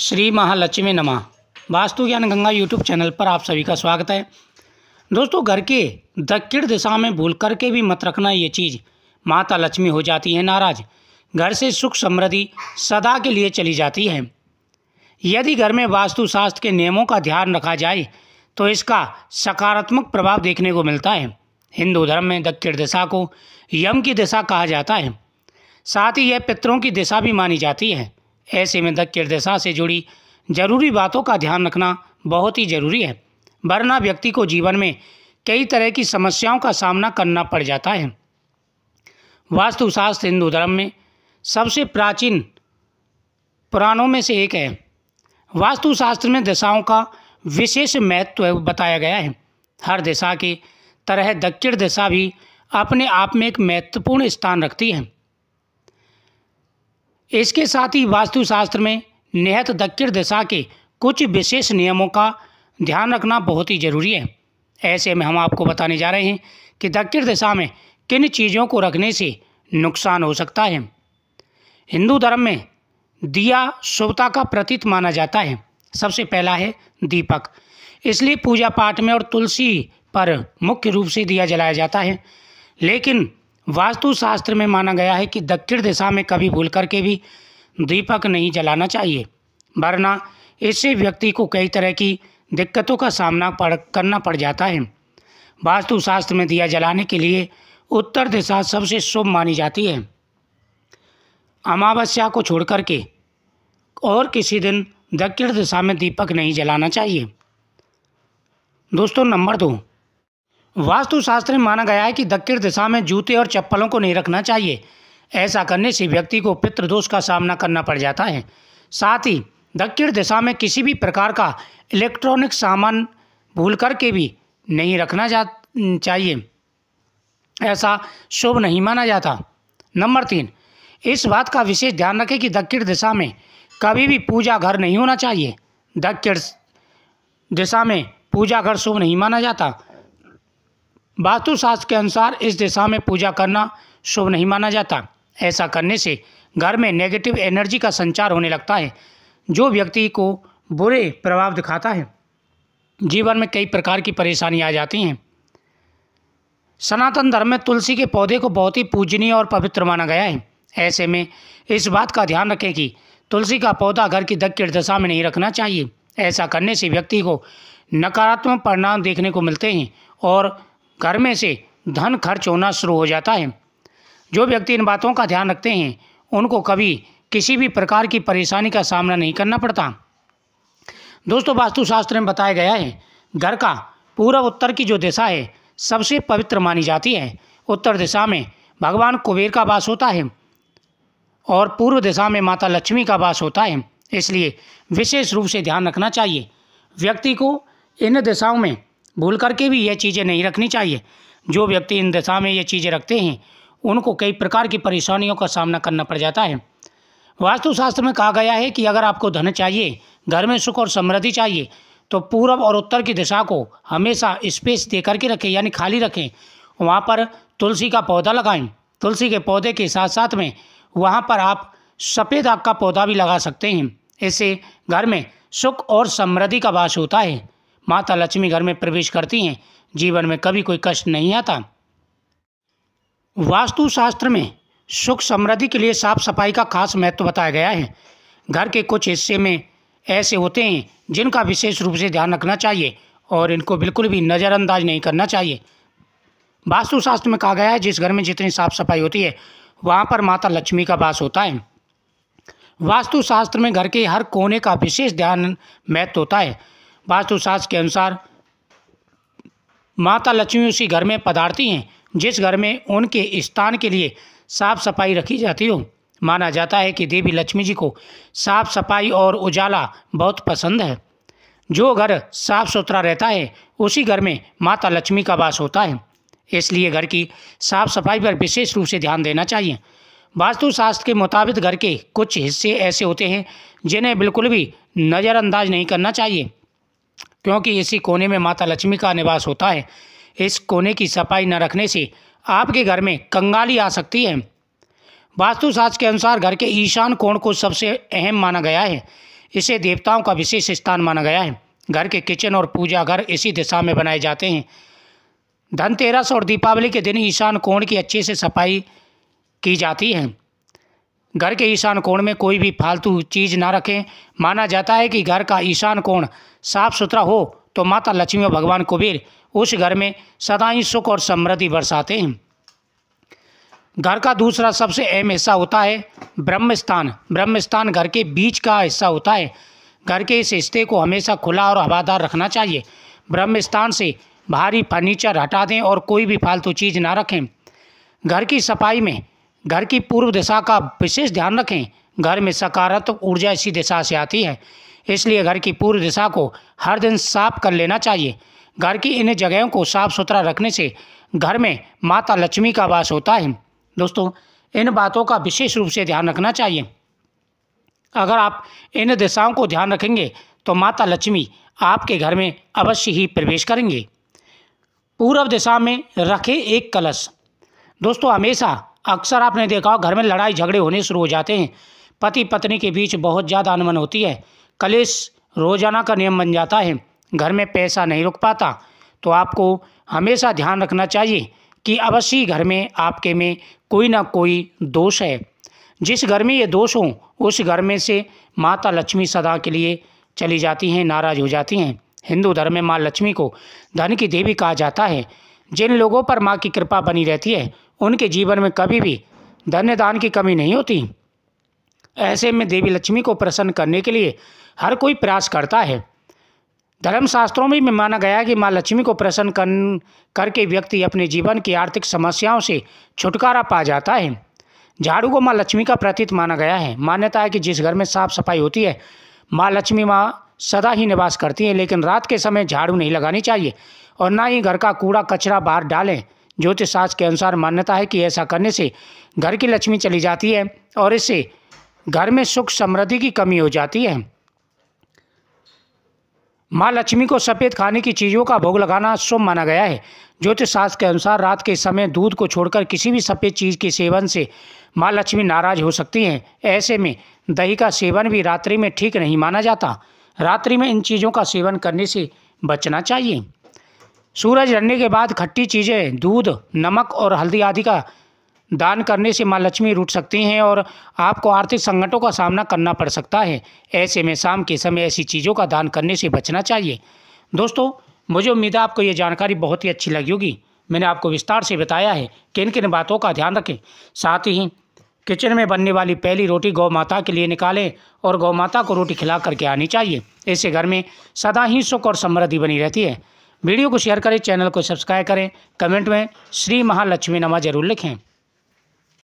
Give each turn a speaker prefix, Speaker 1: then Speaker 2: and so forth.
Speaker 1: श्री महालक्ष्मी नमा वास्तु ज्ञान Ganga YouTube channel पर आप सभी का स्वागत है दोस्तों घर के दक्षिण दिशा में भूल करके भी मत रखना ये चीज़ माता लक्ष्मी हो जाती है नाराज घर से सुख समृद्धि सदा के लिए चली जाती है यदि घर में वास्तुशास्त्र के नियमों का ध्यान रखा जाए तो इसका सकारात्मक प्रभाव देखने को मिलता है हिंदू धर्म में दक्षिण दिशा को यम की दिशा कहा जाता है साथ ही यह पितरों की दिशा भी मानी जाती है ऐसे में धक्के दशा से जुड़ी जरूरी बातों का ध्यान रखना बहुत ही ज़रूरी है वरना व्यक्ति को जीवन में कई तरह की समस्याओं का सामना करना पड़ जाता है वास्तुशास्त्र हिंदू धर्म में सबसे प्राचीन पुराणों में से एक है वास्तुशास्त्र में दशाओं का विशेष महत्व बताया गया है हर दिशा की तरह दक्षिण दिशा भी अपने आप में एक महत्वपूर्ण स्थान रखती है इसके साथ ही वास्तुशास्त्र में निहत दक्षिण दिशा के कुछ विशेष नियमों का ध्यान रखना बहुत ही ज़रूरी है ऐसे में हम आपको बताने जा रहे हैं कि दक्षिण दिशा में किन चीज़ों को रखने से नुकसान हो सकता है हिंदू धर्म में दिया शुभता का प्रतीत माना जाता है सबसे पहला है दीपक इसलिए पूजा पाठ में और तुलसी पर मुख्य रूप से दिया जलाया जाता है लेकिन वास्तुशास्त्र में माना गया है कि दक्षिण दिशा में कभी भूल करके भी दीपक नहीं जलाना चाहिए वरना इससे व्यक्ति को कई तरह की दिक्कतों का सामना पड़ करना पड़ जाता है वास्तुशास्त्र में दिया जलाने के लिए उत्तर दिशा सबसे शुभ मानी जाती है अमावस्या को छोड़ करके और किसी दिन दक्षिण दिशा में दीपक नहीं जलाना चाहिए दोस्तों नंबर दो वास्तुशास्त्र में माना गया है कि दक्षिण दिशा में जूते और चप्पलों को नहीं रखना चाहिए ऐसा करने से व्यक्ति को पितृदोष का सामना करना पड़ जाता है साथ ही दक्षिण दिशा में किसी भी प्रकार का इलेक्ट्रॉनिक सामान भूल करके भी नहीं रखना जा चाहिए ऐसा शुभ नहीं माना जाता नंबर तीन इस बात का विशेष ध्यान रखें कि दक्षिण दिशा में कभी भी पूजा घर नहीं होना चाहिए दक्षिण दिशा में पूजा घर शुभ नहीं माना जाता वास्तुशास्त्र के अनुसार इस दिशा में पूजा करना शुभ नहीं माना जाता ऐसा करने से घर में नेगेटिव एनर्जी का संचार होने लगता है जो व्यक्ति को बुरे प्रभाव दिखाता है जीवन में कई प्रकार की परेशानी आ जाती हैं सनातन धर्म में तुलसी के पौधे को बहुत ही पूजनीय और पवित्र माना गया है ऐसे में इस बात का ध्यान रखें कि तुलसी का पौधा घर की दक्षिण दशा में नहीं रखना चाहिए ऐसा करने से व्यक्ति को नकारात्मक परिणाम देखने को मिलते हैं और घर में से धन खर्च होना शुरू हो जाता है जो व्यक्ति इन बातों का ध्यान रखते हैं उनको कभी किसी भी प्रकार की परेशानी का सामना नहीं करना पड़ता दोस्तों वास्तुशास्त्र में बताया गया है घर का पूर्व उत्तर की जो दिशा है सबसे पवित्र मानी जाती है उत्तर दिशा में भगवान कुबेर का वास होता है और पूर्व दिशा में माता लक्ष्मी का वास होता है इसलिए विशेष रूप से ध्यान रखना चाहिए व्यक्ति को इन दिशाओं में भूल करके भी यह चीज़ें नहीं रखनी चाहिए जो व्यक्ति इन दशा में ये चीज़ें रखते हैं उनको कई प्रकार की परेशानियों का सामना करना पड़ जाता है वास्तुशास्त्र में कहा गया है कि अगर आपको धन चाहिए घर में सुख और समृद्धि चाहिए तो पूर्व और उत्तर की दिशा को हमेशा स्पेस दे करके रखें यानी खाली रखें वहाँ पर तुलसी का पौधा लगाएं तुलसी के पौधे के साथ साथ में वहाँ पर आप सफ़ेद आग का पौधा भी लगा सकते हैं इससे घर में सुख और समृद्धि का वास होता है माता लक्ष्मी घर में प्रवेश करती हैं जीवन में कभी कोई कष्ट नहीं आता वास्तुशास्त्र में सुख समृद्धि के लिए साफ सफाई का खास महत्व बताया गया है घर के कुछ हिस्से में ऐसे होते हैं जिनका विशेष रूप से ध्यान रखना चाहिए और इनको बिल्कुल भी नज़रअंदाज नहीं करना चाहिए वास्तुशास्त्र में कहा गया है जिस घर में जितनी साफ सफाई होती है वहाँ पर माता लक्ष्मी का वास होता है वास्तुशास्त्र में घर के हर कोने का विशेष ध्यान महत्व होता है वास्तुशास्त्र के अनुसार माता लक्ष्मी उसी घर में पधारती हैं जिस घर में उनके स्थान के लिए साफ सफाई रखी जाती हो माना जाता है कि देवी लक्ष्मी जी को साफ सफाई और उजाला बहुत पसंद है जो घर साफ सुथरा रहता है उसी घर में माता लक्ष्मी का वास होता है इसलिए घर की साफ सफाई पर विशेष रूप से ध्यान देना चाहिए वास्तुशास्त्र के मुताबिक घर के कुछ हिस्से ऐसे होते हैं जिन्हें बिल्कुल भी नज़रअंदाज नहीं करना चाहिए क्योंकि इसी कोने में माता लक्ष्मी का निवास होता है इस कोने की सफाई न रखने से आपके घर में कंगाली आ सकती है वास्तुशास्त्र के अनुसार घर के ईशान कोण को सबसे अहम माना गया है इसे देवताओं का विशेष स्थान माना गया है घर के किचन और पूजा घर इसी दिशा में बनाए जाते हैं धनतेरस और दीपावली के दिन ईशान कोण की अच्छे से सफाई की जाती है घर के ईशान कोण में कोई भी फालतू चीज़ ना रखें माना जाता है कि घर का ईशान कोण साफ सुथरा हो तो माता लक्ष्मी और भगवान कुबेर उस घर में सदा ही सुख और समृद्धि बरसाते हैं घर का दूसरा सबसे अहम हिस्सा होता है ब्रह्मस्थान ब्रह्मस्थान घर के बीच का हिस्सा होता है घर के इस हिस्से को हमेशा खुला और हवादार रखना चाहिए ब्रह्मस्थान से भारी फर्नीचर हटा दें और कोई भी फालतू चीज़ ना रखें घर की सफाई में घर की पूर्व दिशा का विशेष ध्यान रखें घर में सकारात्मक ऊर्जा इसी दिशा से आती है इसलिए घर की पूर्व दिशा को हर दिन साफ कर लेना चाहिए घर की इन जगहों को साफ सुथरा रखने से घर में माता लक्ष्मी का वास होता है दोस्तों इन बातों का विशेष रूप से ध्यान रखना चाहिए अगर आप इन दिशाओं को ध्यान रखेंगे तो माता लक्ष्मी आपके घर में अवश्य ही प्रवेश करेंगे पूर्व दिशा में रखें एक कलश दोस्तों हमेशा अक्सर आपने देखा घर में लड़ाई झगड़े होने शुरू हो जाते हैं पति पत्नी के बीच बहुत ज़्यादा अनबन होती है कलेश रोजाना का नियम बन जाता है घर में पैसा नहीं रुक पाता तो आपको हमेशा ध्यान रखना चाहिए कि अवश्य घर में आपके में कोई ना कोई दोष है जिस घर में ये दोष हो उस घर में से माता लक्ष्मी सदा के लिए चली जाती हैं नाराज हो जाती हैं हिंदू धर्म में माँ लक्ष्मी को धन की देवी कहा जाता है जिन लोगों पर माँ की कृपा बनी रहती है उनके जीवन में कभी भी धन्य दान की कमी नहीं होती ऐसे में देवी लक्ष्मी को प्रसन्न करने के लिए हर कोई प्रयास करता है धर्मशास्त्रों में माना गया है कि माँ लक्ष्मी को प्रसन्न कर करके व्यक्ति अपने जीवन की आर्थिक समस्याओं से छुटकारा पा जाता है झाड़ू को माँ लक्ष्मी का प्रतीत माना गया है मान्यता है कि जिस घर में साफ सफाई होती है माँ लक्ष्मी माँ सदा ही निवास करती हैं लेकिन रात के समय झाड़ू नहीं लगानी चाहिए और ना ही घर का कूड़ा कचरा बाहर डालें ज्योतिष शास्त्र के अनुसार मान्यता है कि ऐसा करने से घर की लक्ष्मी चली जाती है और इससे घर में सुख समृद्धि की कमी हो जाती है माँ लक्ष्मी को सफ़ेद खाने की चीज़ों का भोग लगाना शुभ माना गया है ज्योतिष शास्त्र के अनुसार रात के समय दूध को छोड़कर किसी भी सफ़ेद चीज़ के सेवन से माँ लक्ष्मी नाराज हो सकती हैं ऐसे में दही का सेवन भी रात्रि में ठीक नहीं माना जाता रात्रि में इन चीज़ों का सेवन करने से बचना चाहिए सूरज रहने के बाद खट्टी चीज़ें दूध नमक और हल्दी आदि का दान करने से माँ लक्ष्मी रुट सकती हैं और आपको आर्थिक संकटों का सामना करना पड़ सकता है ऐसे में शाम के समय ऐसी चीज़ों का दान करने से बचना चाहिए दोस्तों मुझे उम्मीद है आपको ये जानकारी बहुत ही अच्छी लगी होगी मैंने आपको विस्तार से बताया है किन किन बातों का ध्यान रखें साथ ही किचन में बनने वाली पहली रोटी गौ माता के लिए निकालें और गौ माता को रोटी खिला करके आनी चाहिए इससे घर में सदा ही सुख और समृद्धि बनी रहती है वीडियो को शेयर करें चैनल को सब्सक्राइब करें कमेंट में श्री महालक्ष्मी नमा जरूर लिखें